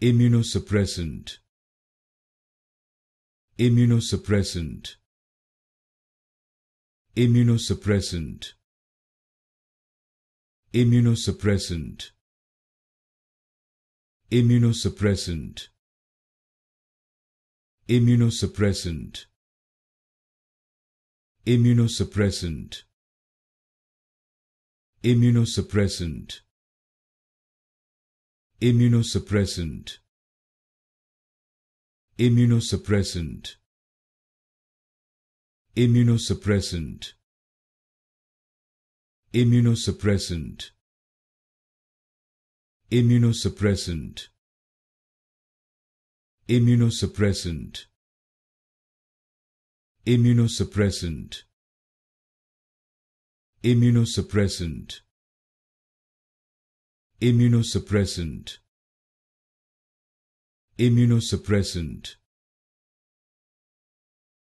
immunosuppressant immunosuppressant immunosuppressant immunosuppressant immunosuppressant immunosuppressant immunosuppressant immunosuppressant immunosuppressant immunosuppressant immunosuppressant immunosuppressant immunosuppressant immunosuppressant immunosuppressant immunosuppressant immunosuppressant immunosuppressant